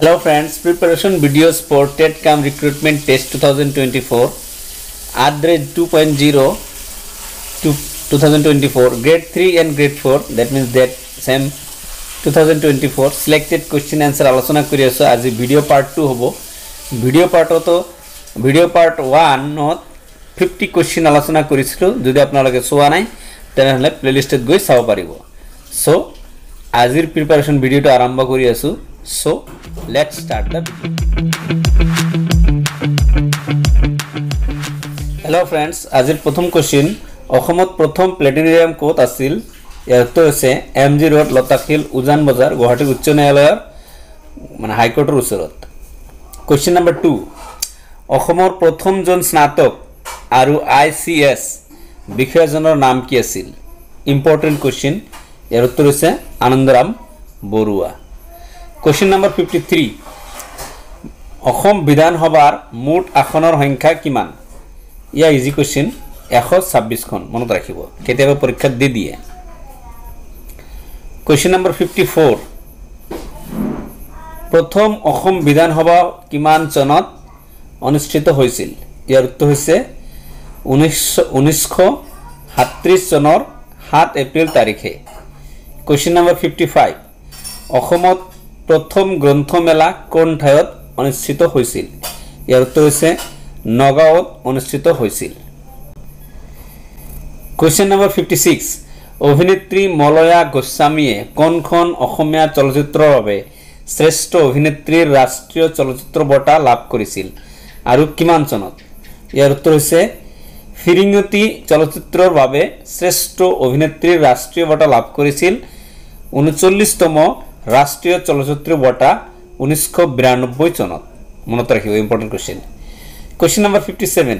Hello friends, preparation videos for TEDCAM recruitment test 2024, ADRED 2.0 2024, grade 3 and grade 4, that means that same 2024, selected question answer alasana kuriyasa as a video part 2 hobo, video part oto, video part 1 not 50 question alasana kuriyasa, jude apna lage soa nai, then hale playlist at goi sawa paribo. So, as your preparation video to aramba kuriyasa, so, Let's start the video. Hello friends, as a Pothum question, Ohomot Pothum Platinum Coat Asil, Yatose, MG Road, Lotakil, Uzan Bazar, Gohati Uchunella, Manhaiko Rusarot. Question number two Ohomor Pothum John Snatok, Aru ICS, Bikhazan or Namki Asil. Important question, Yerutuse, Anandram, Borua. Question number fifty three Assam বিধানসভাৰ মুঠ আসনৰ সংখ্যা কিমান ইয়াৰ easy question এশ ছাব্বিছখন মনত ৰাখিব কেতিয়াবা পৰীক্ষাত দি দিয়ে কুৱেশ্যন নম্বৰ ফিফটি ফ'ৰ প্ৰথম অসম বিধানসভা কিমান চনত অনুষ্ঠিত হৈছিল ইয়াৰ উত্তৰ হৈছে ঊনৈছশ ঊনৈছশ সাতত্ৰিছ চনৰ সাত এপ্ৰিল তাৰিখে কুৱেশ্যন নম্বৰ ফিফটি ফাইভ অসমত প্ৰথম গ্ৰন্থমেলা কোন ঠাইত অনুষ্ঠিত হৈছিল ইয়াৰ উত্তৰ হৈছে নগাঁৱত অনুষ্ঠিত হৈছিল কুৱেশ্যন নম্বৰ ফিফটি ছিক্স অভিনেত্ৰী মলয়া গোস্বামীয়ে কোনখন অসমীয়া চলচ্চিত্ৰৰ বাবে শ্ৰেষ্ঠ অভিনেত্ৰীৰ ৰাষ্ট্ৰীয় চলচ্চিত্ৰ বঁটা লাভ কৰিছিল আৰু কিমান চনত ইয়াৰ উত্তৰ হৈছে ফিৰিঙতি চলচ্চিত্ৰৰ বাবে শ্ৰেষ্ঠ অভিনেত্ৰীৰ ৰাষ্ট্ৰীয় বঁটা লাভ কৰিছিল ঊনচল্লিছতম ৰাষ্ট্ৰীয় চলচ্চিত্ৰ বঁটা ঊনৈছশ বিৰান্নব্বৈ চনত মনত ৰাখিব important question question number fifty seven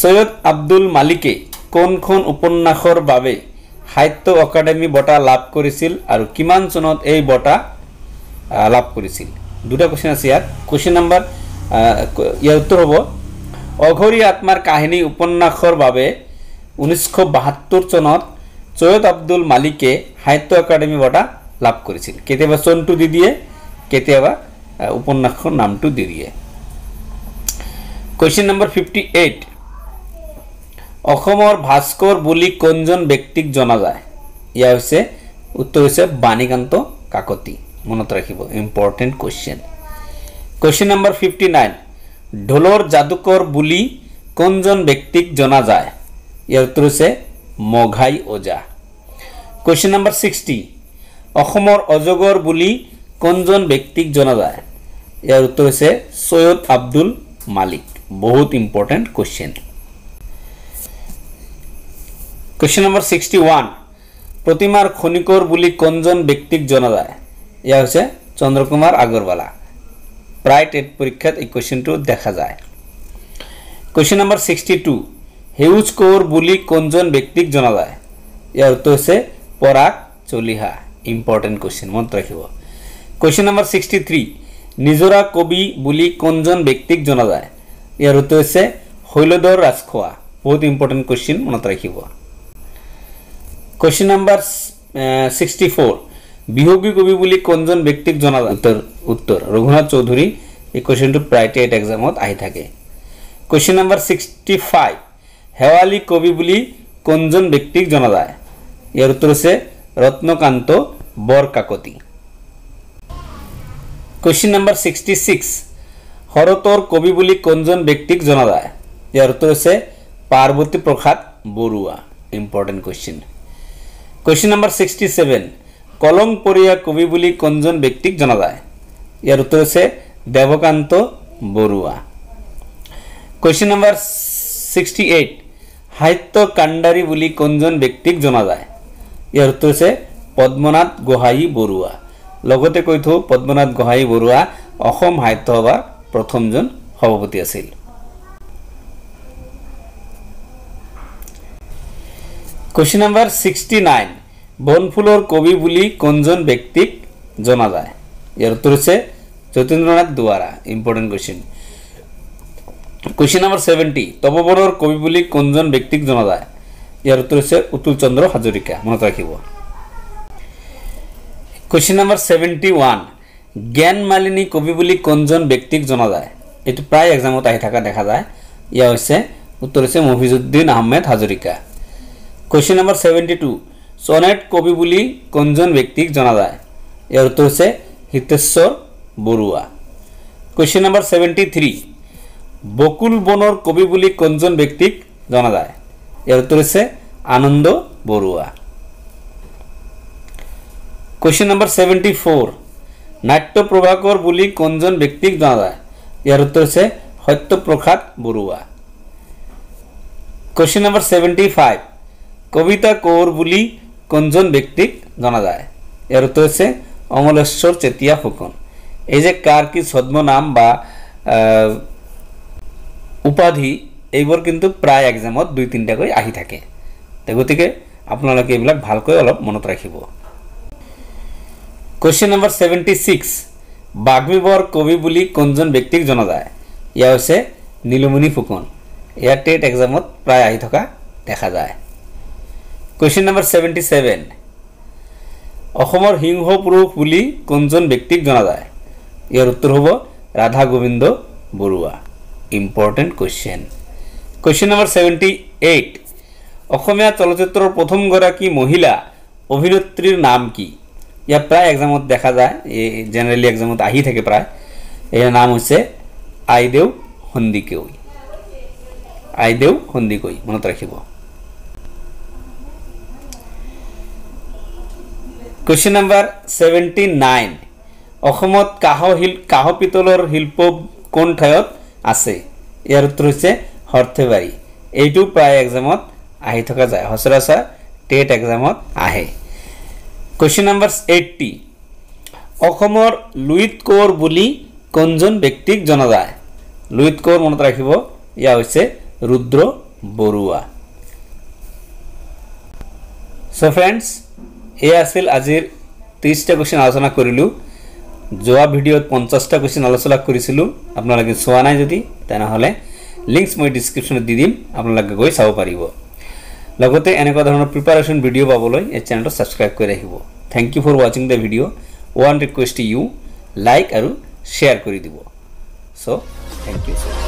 Syed Abdul মালিকে কোনখন উপন্যাসৰ বাবে সাহিত্য একাডেমী বঁটা লাভ কৰিছিল আৰু কিমান চনত এই বঁটা লাভ কৰিছিল দুটা কুৱেশ্যন আছে ইয়াত কুৱেশ্যন নম্বৰ ইয়াৰ উত্তৰ হ'ব অঘৰী আত্মাৰ কাহিনী উপন্যাসৰ বাবে ঊনৈছশ বাসত্তৰ চনত ছৈয়দ আব্দুল মালিকে সাহিত্য একাডেমী বঁটা লাভ কৰিছিল কেতিয়াবা চনটো দি দিয়ে কেতিয়াবা উপন্যাসখন নামটো দি দিয়ে কুৱেশ্যন নম্বৰ ফিফটি এইট অসমৰ ভাস্কৰ বুলি কোনজন ব্যক্তিক জনা যায় ইয়াৰ হৈছে উত্তৰ হৈছে বাণীকান্ত কাকতি মনত ৰাখিব important question question number fifty nine ঢোলৰ যাদুকৰ বুলি কোনজন ব্যক্তিক জনা যায় ইয়াৰ উত্তৰ হৈছে মঘাই ওজা কুৱেশ্যন নম্বৰ ছিক্সটি অসমৰ অজগৰ বুলি কোনজন ব্যক্তিক জনা যায় ইয়াৰ উত্তৰ হৈছে ছৈয়দ আব্দুল মালিক বহুত important question question number sixty one প্ৰতিমাৰ খনিকৰ বুলি কোনজন ব্যক্তিক জনা যায় ইয়াৰ হৈছে চন্দ্ৰ কুমাৰ আগৰৱালা প্ৰায় টেট পৰীক্ষাত এই কুৱেশ্যনটো দেখা যায় কুৱেশ্যন নম্বৰ ছিক্সটি টু হেউজ কৌৰ বুলি কোনজন ব্যক্তিক জনা যায় ইয়াৰ উত্তৰ হৈছে পৰাগ চলিহা ইম্পৰ্টেণ্ট কুৱেশ্যন মনত ৰাখিব কুৱেশ্যন নম্বৰ ছিক্সটি থ্ৰী নিজৰা কবি বুলি কোনজন ব্যক্তিক জনা যায় ইয়াৰ উত্তৰ হৈছে শৈলধৰ ৰাজখোৱা বহুত ইম্পৰ্টেণ্ট কুৱেশ্যন মনত ৰাখিব কুৱেশ্যন নম্বৰ ছিক্সটি ফ'ৰ বিহুগী কবি বুলি কোনজন ব্যক্তিক জনা যায় উত্তৰ উত্তৰ ৰঘুনাথ চৌধুৰী এই কুৱেশ্যনটো প্ৰাইটেট এক্সামত আহি থাকে কুৱেশ্যন নম্বৰ ছিক্সটি ফাইভ শেৱালী কবি বুলি কোনজন ব্যক্তিক জনা যায় ইয়াৰ উত্তৰ হৈছে Ratnakanta Borkakati question number sixty six শৰতৰ কবি বুলি কোনজন ব্যক্তিক জনা যায় ইয়াৰ উত্তৰ হৈছে Parbati Prasad Barua important question question number sixty seven Kolong কবি বুলি কোনজন ব্যক্তিক জনা যায় ইয়াৰ উত্তৰ হৈছে Debakanta Barua question number sixty eight সাহিত্য কাণ্ডাৰী বুলি কোনজন ব্যক্তিক জনা যায় ইয়াৰ উত্তৰ হৈছে পদ্মনাথ গোহাঁই বৰুৱা লগতে কৈ থওঁ পদ্মনাথ গোহাঁই বৰুৱা অসম সাহিত্য সভাৰ প্ৰথমজন সভাপতি আছিল কুৱেশ্যন নম্বৰ ছিক্সটি নাইন বনফুলৰ কবি বুলি কোনজন ব্যক্তিক জনা যায় ইয়াৰ উত্তৰ হৈছে Jatindranath Duwara important question question number seventy তপবনৰ কবি বুলি কোনজন ব্যক্তিক জনা যায় ইয়াৰ উত্তৰ হৈছে উতুল চন্দ্ৰ হাজৰিকা মনত ৰাখিব কুৱেশ্যন নম্বৰ ছেভেণ্টি ওৱান জ্ঞান মালিনী কবি বুলি কোনজন ব্যক্তিক জনা যায় এইটো প্ৰায় এক্সামত আহি থকা দেখা যায় ইয়াৰ হৈছে উত্তৰ হৈছে Mofizuddin Ahmed Hazarika question number seventy two sonnet কবি বুলি কোনজন ব্যক্তিক জনা যায় ইয়াৰ উত্তৰ হৈছে Hiteswar Barua question number seventy three বকুল বনৰ কবি বুলি কোনজন ব্যক্তিক জনা যায় ইয়াৰ উত্তৰ হৈছে Ananda Barua question number seventy four নাট্য প্রভাকর বুলি কোনজন ব্যক্তিক জনা যায় ইয়ার উত্তর হচ্ছে Satyaprasad Barua question number seventy five কবিতা কোঁৱৰ বুলি কোনজন ব্যক্তিক জনা যায় ইয়াৰ উত্তৰ হৈছে অমলেশ্বৰ চেতিয়া ফুকন এই যে কাৰ কি ছদ্মনাম বা উপাধি এইবোৰ কিন্তু প্ৰায় এক্সামত দুই তিনিটাকৈ আহি থাকে গতিকে আপোনালোকে এইবিলাক ভালকৈ অলপ মনত ৰাখিব কুৱেশ্যন নম্বৰ ছেভেণ্টি ছিক্স বাগ্মীবৰ কবি বুলি কোনজন ব্যক্তিক জনা যায় ইয়াৰ হৈছে নীলমণি ফুকন ইয়াৰ টেট এক্সামত প্ৰায় আহি থকা দেখা যায় কুৱেশ্যন নম্বৰ ছেভেণ্টি ছেভেন অসমৰ সিংহ পুৰুষ বুলি কোনজন ব্যক্তিক জনা যায় ইয়াৰ উত্তৰ হ'ব Radha Gobinda Barua important question question number seventy eight Assamese চলচ্চিত্ৰৰ প্ৰথমগৰাকী মহিলা অভিনেত্ৰীৰ নাম কি ইয়াত প্ৰায় এক্সামত দেখা যায় এই জেনেৰেলি এক্সামত আহি থাকে প্ৰায় ইয়াৰ নাম হৈছে আইদেউ সন্দিকৈ আইদেউ সন্দিকৈ মনত ৰাখিব কুৱেশ্যন নাম্বাৰ ছেভেণ্টি নাইন অসমত কাহ শিল কাহ পিতলৰ শিল্প কোন ঠাইত আছে ইয়াৰ উত্তৰ হৈছে সৰ্থেবাৰী এইটো প্ৰায় এক্সামত আহি থকা যায় সচৰাচৰ টেট এক্সামত আহে কুৱেশ্যন নাম্বাৰ এইটটি অসমৰ লুইট কোৰ বুলি কোনজন ব্যক্তিক জনা যায় লুইট কোৰ মনত ৰাখিব এয়া হৈছে ৰুদ্ৰ বৰুৱা চ' ফ্ৰেণ্ডছ এয়া আছিল আজিৰ ত্ৰিছটা কুৱেশ্যন আলোচনা কৰিলোঁ যোৱা ভিডিঅ'ত পঞ্চাছটা কুৱেশ্যন আলোচনা কৰিছিলোঁ আপোনালোকে চোৱা নাই যদি তেনেহ'লে লিংকছ মই ডিছক্ৰিপশ্যনত দি দিম আপোনালোকে গৈ চাব পাৰিব লগতে এনেকুৱা ধৰণৰ প্ৰিপাৰেশ্যন ভিডিঅ' পাবলৈ এই চেনেলটো ছাবস্ক্ৰাইব কৰি ৰাখিব থেংক ইউ ফৰ ৱাচিং the video' one request you like আৰু শ্বেয়াৰ কৰি দিব চ' থেংক ইউ ছ'